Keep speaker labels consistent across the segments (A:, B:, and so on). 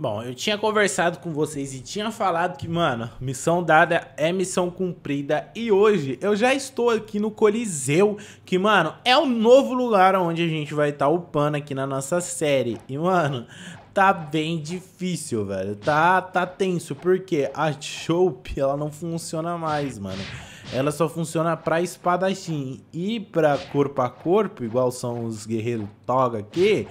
A: Bom, eu tinha conversado com vocês e tinha falado que, mano, missão dada é missão cumprida. E hoje eu já estou aqui no Coliseu, que, mano, é o novo lugar onde a gente vai estar tá upando aqui na nossa série. E, mano, tá bem difícil, velho. Tá, tá tenso, porque a Chope, ela não funciona mais, mano. Ela só funciona pra espadachim. E pra corpo a corpo, igual são os guerreiros toga aqui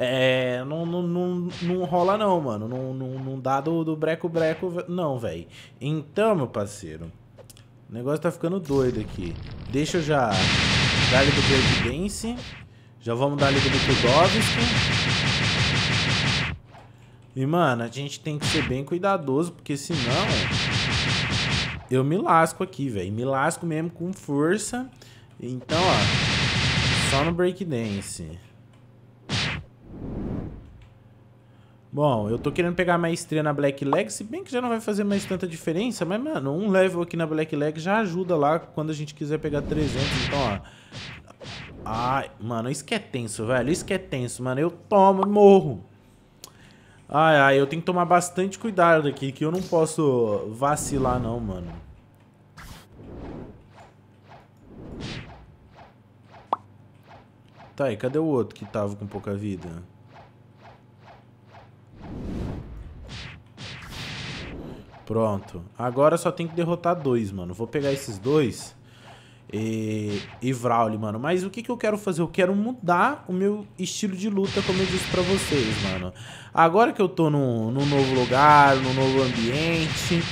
A: é, não, não, não, não rola não, mano. Não, não, não dá do breco-breco, não, velho. Então, meu parceiro, o negócio tá ficando doido aqui. Deixa eu já dar ali do Previdence. Já vamos dar ali do Kudovski. E, mano, a gente tem que ser bem cuidadoso, porque senão eu me lasco aqui, velho. Me lasco mesmo com força. Então, ó, só no breakdance. Bom, eu tô querendo pegar a maestria na Black Leg, se bem que já não vai fazer mais tanta diferença, mas, mano, um level aqui na Black Leg já ajuda lá quando a gente quiser pegar 300, então, ó... Ai, mano, isso que é tenso, velho, isso que é tenso, mano, eu tomo e morro. Ai, ai, eu tenho que tomar bastante cuidado aqui, que eu não posso vacilar não, mano. Tá, e cadê o outro que tava com pouca vida? Pronto. Agora só tem que derrotar dois, mano. Vou pegar esses dois e, e Vrauli, mano. Mas o que, que eu quero fazer? Eu quero mudar o meu estilo de luta, como eu disse pra vocês, mano. Agora que eu tô num, num novo lugar, num novo ambiente,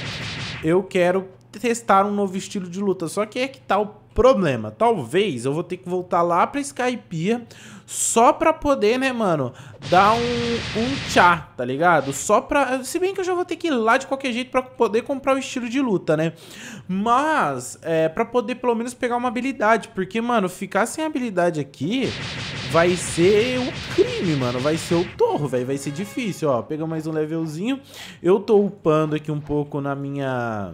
A: eu quero testar um novo estilo de luta. Só que é que tá o problema. Talvez eu vou ter que voltar lá pra Skypiea só pra poder, né, mano, dar um, um tchá, tá ligado? Só pra... Se bem que eu já vou ter que ir lá de qualquer jeito pra poder comprar o estilo de luta, né? Mas, é, pra poder pelo menos pegar uma habilidade, porque, mano, ficar sem habilidade aqui vai ser um crime, mano. Vai ser o torro, velho. Vai ser difícil, ó. Pega mais um levelzinho. Eu tô upando aqui um pouco na minha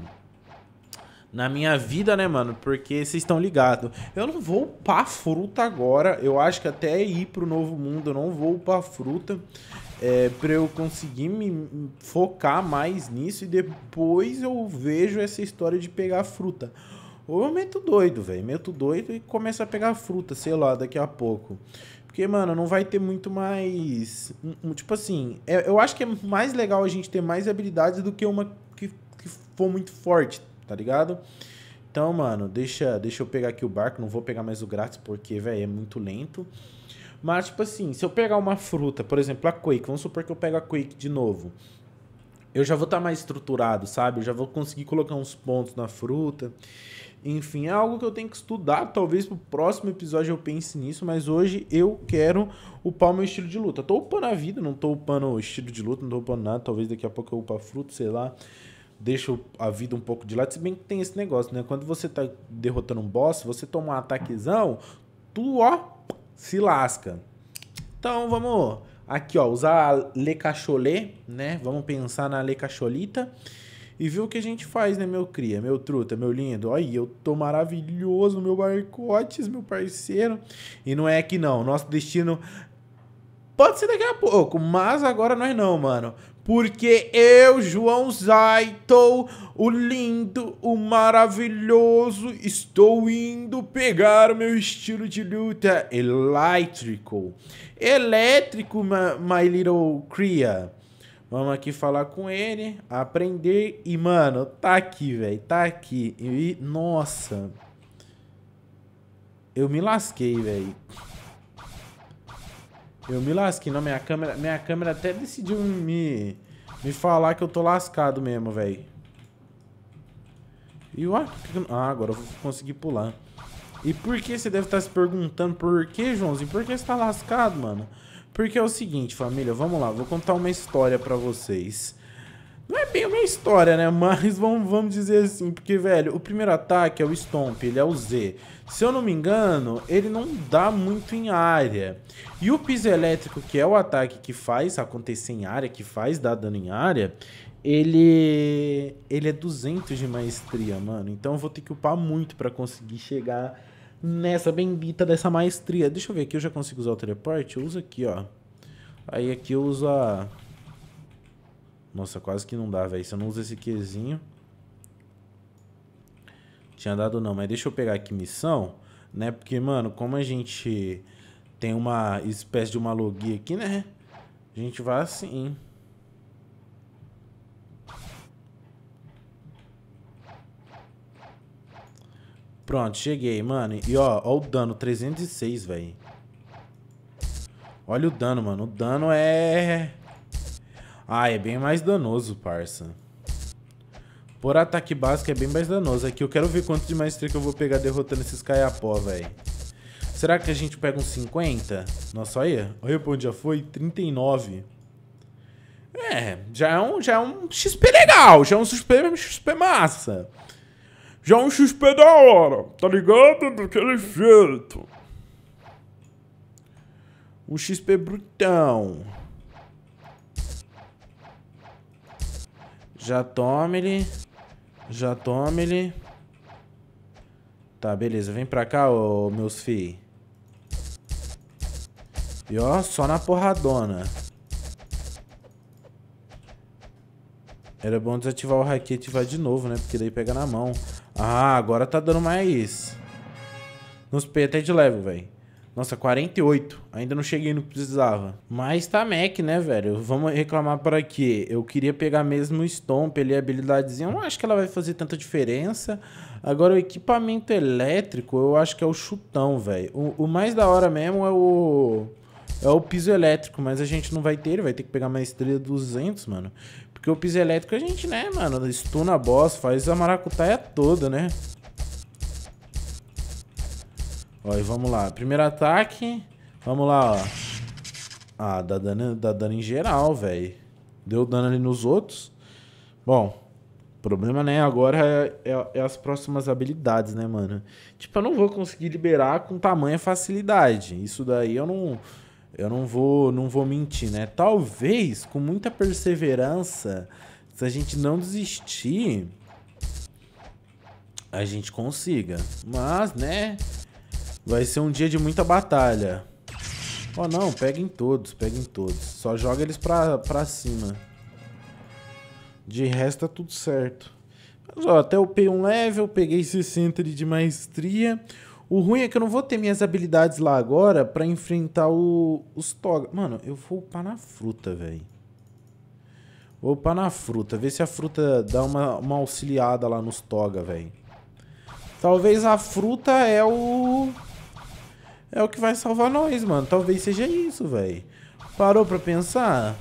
A: na minha vida, né, mano? Porque vocês estão ligados. Eu não vou upar fruta agora. Eu acho que até ir pro novo mundo eu não vou upar fruta. É, pra eu conseguir me focar mais nisso. E depois eu vejo essa história de pegar fruta. Ou eu meto doido, velho. Meto doido e começo a pegar fruta, sei lá, daqui a pouco. Porque, mano, não vai ter muito mais. Tipo assim, é, eu acho que é mais legal a gente ter mais habilidades do que uma que, que for muito forte, tá ligado? Então, mano, deixa, deixa eu pegar aqui o barco, não vou pegar mais o grátis porque, velho, é muito lento. Mas, tipo assim, se eu pegar uma fruta, por exemplo, a Quake, vamos supor que eu pego a Quake de novo. Eu já vou estar tá mais estruturado, sabe? Eu já vou conseguir colocar uns pontos na fruta. Enfim, é algo que eu tenho que estudar. Talvez pro próximo episódio eu pense nisso, mas hoje eu quero upar o meu estilo de luta. tô upando a vida, não tô upando o estilo de luta, não tô upando nada. Talvez daqui a pouco eu upa fruta, sei lá deixa a vida um pouco de lado. Se bem que tem esse negócio, né? Quando você tá derrotando um boss, você toma um ataquezão, tu, ó, se lasca. Então, vamos aqui, ó, usar a Le né? Vamos pensar na Le Cacholita. E ver o que a gente faz, né, meu cria, meu truta, meu lindo? Aí, eu tô maravilhoso, meu barcotes, meu parceiro. E não é que não, nosso destino pode ser daqui a pouco, mas agora nós não, mano. Porque eu, João Zaito, o lindo, o maravilhoso, estou indo pegar o meu estilo de luta elétrico. Elétrico, my, my little cria. Vamos aqui falar com ele, aprender. E, mano, tá aqui, velho, tá aqui. E, nossa. Eu me lasquei, velho. Eu me lasquei, não, minha câmera, minha câmera até decidiu me, me falar que eu tô lascado mesmo, velho. E o Ah, agora eu vou conseguir pular. E por que você deve estar tá se perguntando por que, Joãozinho? Por que você tá lascado, mano? Porque é o seguinte, família, vamos lá, vou contar uma história pra vocês bem uma história, né? Mas vamos, vamos dizer assim, porque, velho, o primeiro ataque é o Stomp, ele é o Z. Se eu não me engano, ele não dá muito em área. E o piso elétrico, que é o ataque que faz acontecer em área, que faz dar dano em área, ele ele é 200 de maestria, mano. Então eu vou ter que upar muito para conseguir chegar nessa bendita dessa maestria. Deixa eu ver aqui, eu já consigo usar o teleporte? Eu uso aqui, ó. Aí aqui eu uso a... Nossa, quase que não dá, velho. Se eu não uso esse Qzinho... Tinha dado não, mas deixa eu pegar aqui missão, né? Porque, mano, como a gente tem uma espécie de uma logia aqui, né? A gente vai assim... Pronto, cheguei, mano. E ó, ó o dano, 306, velho. Olha o dano, mano. O dano é... Ah, é bem mais danoso, parça. Por ataque básico é bem mais danoso. Aqui eu quero ver quanto de maestria que eu vou pegar derrotando esses caiapó, velho. Será que a gente pega uns 50? Nossa, olha. Olha pra onde já foi. 39. É, já é um, já é um XP legal. Já é um XP, XP massa. Já é um XP da hora. Tá ligado? Daquele jeito. Um XP brutão. Já toma ele. Já toma ele. Tá, beleza. Vem pra cá, ô, meus fi. E ó, só na porradona. Era bom desativar o hack e ativar de novo, né? Porque daí pega na mão. Ah, agora tá dando mais... Nos P até de level, velho. Nossa, 48. Ainda não cheguei no que precisava. Mas tá Mac, né, velho? Vamos reclamar para quê? Eu queria pegar mesmo o Stomp ali, a é habilidadezinha. Eu não acho que ela vai fazer tanta diferença. Agora, o equipamento elétrico, eu acho que é o chutão, velho. O, o mais da hora mesmo é o... É o piso elétrico, mas a gente não vai ter ele. Vai ter que pegar mais estrela 200, mano. Porque o piso elétrico a gente, né, mano, Stuna a boss, faz a maracutaia toda, né? Ó, e vamos lá. Primeiro ataque. Vamos lá, ó. Ah, dá dano, dá dano em geral, velho. Deu dano ali nos outros. Bom, o problema, né, agora é, é, é, as próximas habilidades, né, mano? Tipo, eu não vou conseguir liberar com tamanha facilidade. Isso daí eu não... Eu não vou, não vou mentir, né? Talvez, com muita perseverança, se a gente não desistir, a gente consiga. Mas, né, Vai ser um dia de muita batalha. Ó, oh, não, pega em todos, pega em todos. Só joga eles pra, pra cima. De resto tá tudo certo. Mas, ó, até upei um level, peguei 60 de maestria. O ruim é que eu não vou ter minhas habilidades lá agora pra enfrentar o, os toga. Mano, eu vou upar na fruta, velho. Vou upar na fruta, ver se a fruta dá uma, uma auxiliada lá nos toga, velho. Talvez a fruta é o é o que vai salvar nós, mano. Talvez seja isso, velho. Parou pra pensar?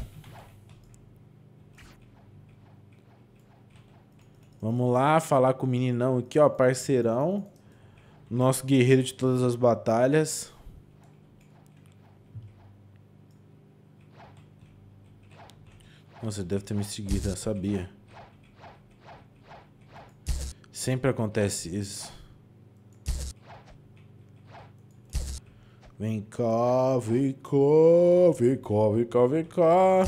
A: Vamos lá falar com o meninão aqui, ó, parceirão. Nosso guerreiro de todas as batalhas. Nossa, deve ter me seguido, eu sabia. Sempre acontece isso. Vem cá, vem cá, vem cá, vem cá, vem cá.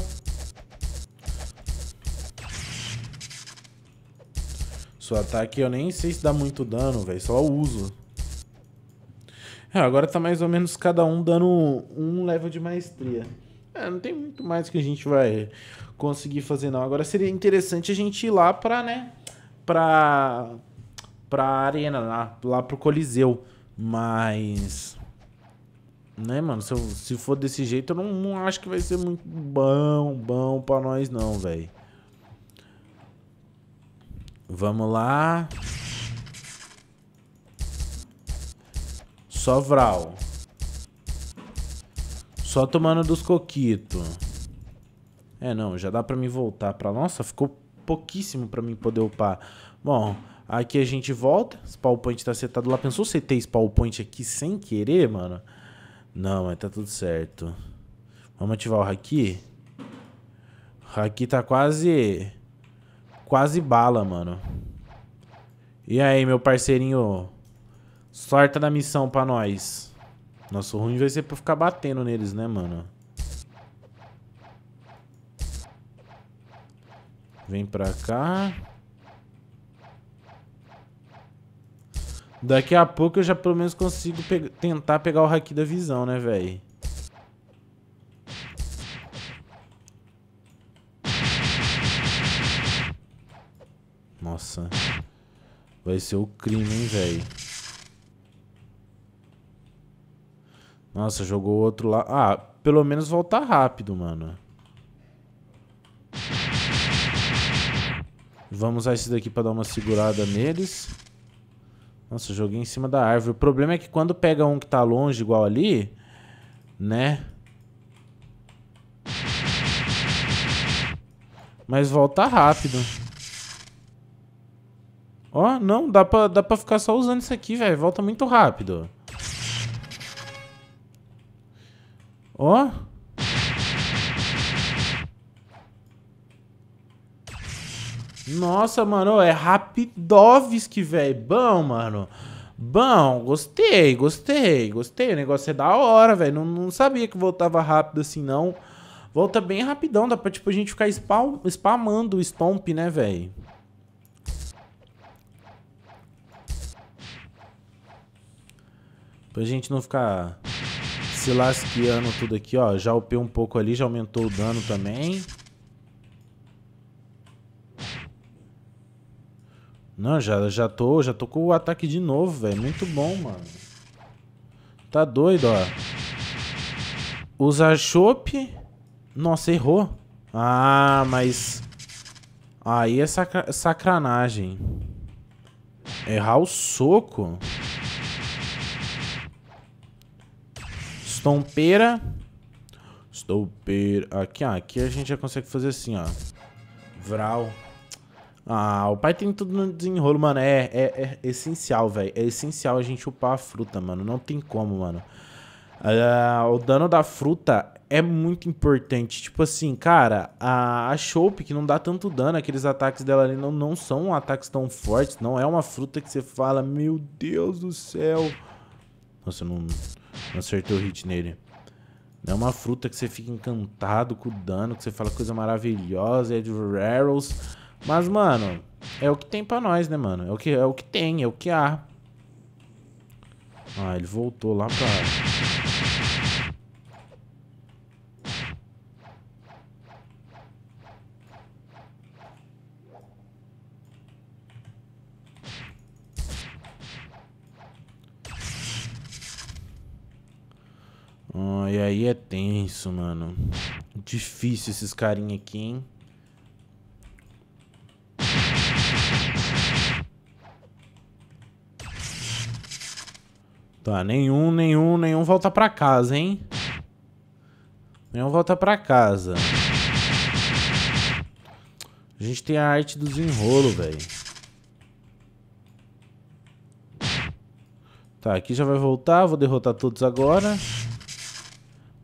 A: Seu ataque eu nem sei se dá muito dano, velho. Só uso. É, agora tá mais ou menos cada um dando um level de maestria. É, não tem muito mais que a gente vai conseguir fazer, não. Agora seria interessante a gente ir lá pra, né? Pra, pra arena, lá, lá pro Coliseu. Mas... Né, mano? Se, eu, se for desse jeito, eu não, não acho que vai ser muito bom, bom pra nós não, velho. Vamos lá. Só Vral. Só tomando dos coquitos. É, não, já dá pra mim voltar pra... Nossa, ficou pouquíssimo pra mim poder upar. Bom, aqui a gente volta. Spawn point tá setado lá. Pensou ter spawn point aqui sem querer, mano? Não, mas tá tudo certo. Vamos ativar o Haki? O Haki tá quase... Quase bala, mano. E aí, meu parceirinho? Sorta da missão pra nós. Nosso ruim vai ser pra ficar batendo neles, né, mano? Vem pra cá. Daqui a pouco eu já pelo menos consigo pe tentar pegar o haki da visão, né, velho? Nossa. Vai ser o crime, hein, velho? Nossa, jogou o outro lá. Ah, pelo menos voltar rápido, mano. Vamos usar esse daqui pra dar uma segurada neles. Nossa, joguei em cima da árvore. O problema é que quando pega um que tá longe, igual ali, né? Mas volta rápido. Ó, não, dá pra, dá pra ficar só usando isso aqui, velho. Volta muito rápido. Ó. Nossa, mano, é Rapidovski, velho. Bom, mano. Bom, gostei, gostei, gostei. O negócio é da hora, velho. Não, não sabia que voltava rápido assim, não. Volta bem rapidão, dá pra, tipo, a gente ficar spam, spamando o stomp, né, velho? Pra gente não ficar se lasqueando tudo aqui, ó. Já upei um pouco ali, já aumentou o dano também. Não, já, já, tô, já tô com o ataque de novo, velho. Muito bom, mano. Tá doido, ó. Usar chope. Nossa, errou. Ah, mas... Aí é sacra sacanagem. Errar o soco. Estompeira. Estompeira. Aqui, ó. Aqui a gente já consegue fazer assim, ó. Vral. Ah, o pai tem tudo no desenrolo, mano. É, é, é essencial, velho. É essencial a gente upar a fruta, mano. Não tem como, mano. Ah, o dano da fruta é muito importante. Tipo assim, cara, a, a Chope, que não dá tanto dano, aqueles ataques dela ali não, não são ataques tão fortes. Não é uma fruta que você fala, meu Deus do céu. Nossa, eu não, não acertei o hit nele. Não é uma fruta que você fica encantado com o dano, que você fala coisa maravilhosa, é de Rarrows. Mas, mano, é o que tem pra nós, né, mano? É o que, é o que tem, é o que há. Ah, ele voltou lá pra... Ah, e aí é tenso, mano. Difícil esses carinha aqui, hein? Tá, nenhum, nenhum, nenhum volta pra casa, hein? Nenhum volta pra casa. A gente tem a arte do desenrolo, velho. Tá, aqui já vai voltar. Vou derrotar todos agora.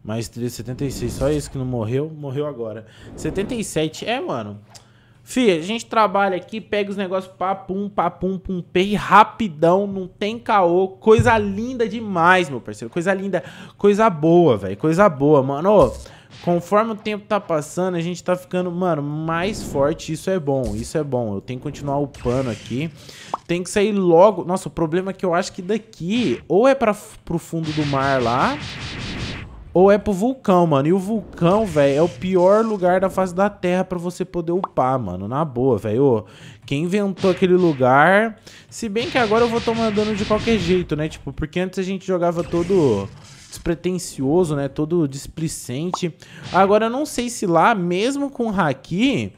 A: Mais 376. Só esse que não morreu. Morreu agora. 77. É, mano. Fia, a gente trabalha aqui, pega os negócios papum, papum, pum, pei, rapidão, não tem caô. Coisa linda demais, meu parceiro. Coisa linda, coisa boa, velho. Coisa boa, mano. Ô, conforme o tempo tá passando, a gente tá ficando, mano, mais forte. Isso é bom, isso é bom. Eu tenho que continuar upando aqui. Tem que sair logo. Nossa, o problema é que eu acho que daqui ou é pra, pro fundo do mar lá, ou é pro vulcão, mano. E o vulcão, velho, é o pior lugar da face da Terra pra você poder upar, mano. Na boa, velho. Quem inventou aquele lugar... Se bem que agora eu vou tomar dano de qualquer jeito, né? Tipo, porque antes a gente jogava todo despretensioso, né? Todo displicente. Agora eu não sei se lá, mesmo com Haki,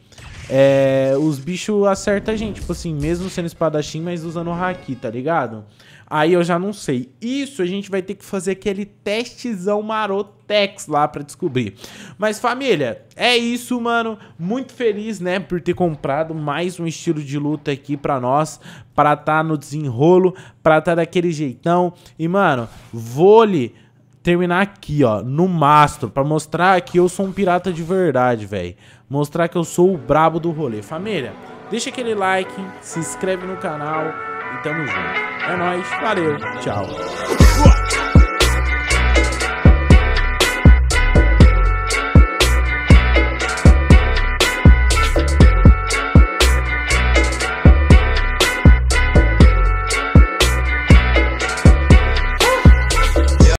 A: é, os bichos acertam a gente. Tipo assim, mesmo sendo espadachim, mas usando Haki, tá ligado? Aí eu já não sei. Isso a gente vai ter que fazer aquele testezão marotex lá para descobrir. Mas família, é isso, mano. Muito feliz, né, por ter comprado mais um estilo de luta aqui para nós, para tá no desenrolo, para tá daquele jeitão. E mano, vou lhe terminar aqui, ó, no mastro, pra mostrar que eu sou um pirata de verdade, velho. Mostrar que eu sou o brabo do rolê. Família, deixa aquele like, se inscreve no canal, tamo junto. É nóis, valeu, tchau.